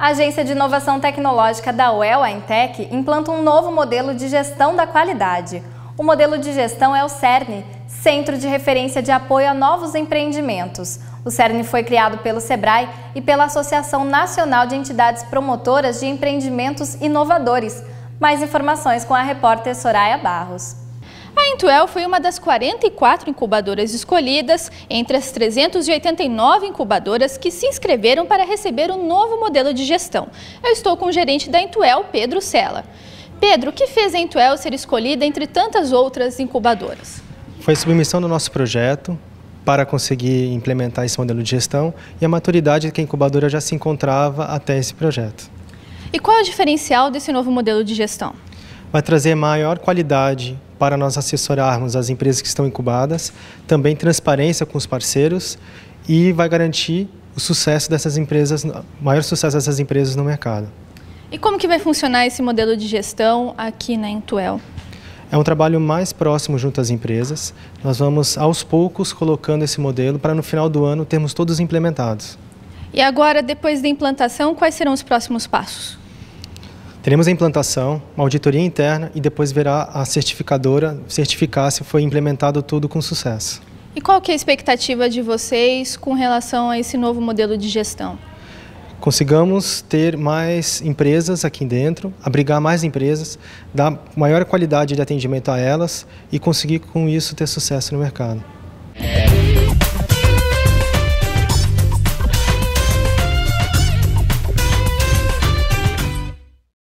A Agência de Inovação Tecnológica da UEL, a Intec, implanta um novo modelo de gestão da qualidade. O modelo de gestão é o CERN, Centro de Referência de Apoio a Novos Empreendimentos. O CERN foi criado pelo SEBRAE e pela Associação Nacional de Entidades Promotoras de Empreendimentos Inovadores. Mais informações com a repórter Soraya Barros. A Intuel foi uma das 44 incubadoras escolhidas entre as 389 incubadoras que se inscreveram para receber o um novo modelo de gestão. Eu estou com o gerente da Intuel, Pedro Sela. Pedro, o que fez a Intuel ser escolhida entre tantas outras incubadoras? Foi a submissão do nosso projeto para conseguir implementar esse modelo de gestão e a maturidade que a incubadora já se encontrava até esse projeto. E qual é o diferencial desse novo modelo de gestão? vai trazer maior qualidade para nós assessorarmos as empresas que estão incubadas, também transparência com os parceiros e vai garantir o sucesso dessas empresas, maior sucesso dessas empresas no mercado. E como que vai funcionar esse modelo de gestão aqui na Intuel? É um trabalho mais próximo junto às empresas. Nós vamos aos poucos colocando esse modelo para no final do ano termos todos implementados. E agora, depois da implantação, quais serão os próximos passos? Teremos a implantação, uma auditoria interna e depois verá a certificadora certificar se foi implementado tudo com sucesso. E qual que é a expectativa de vocês com relação a esse novo modelo de gestão? Consigamos ter mais empresas aqui dentro, abrigar mais empresas, dar maior qualidade de atendimento a elas e conseguir com isso ter sucesso no mercado.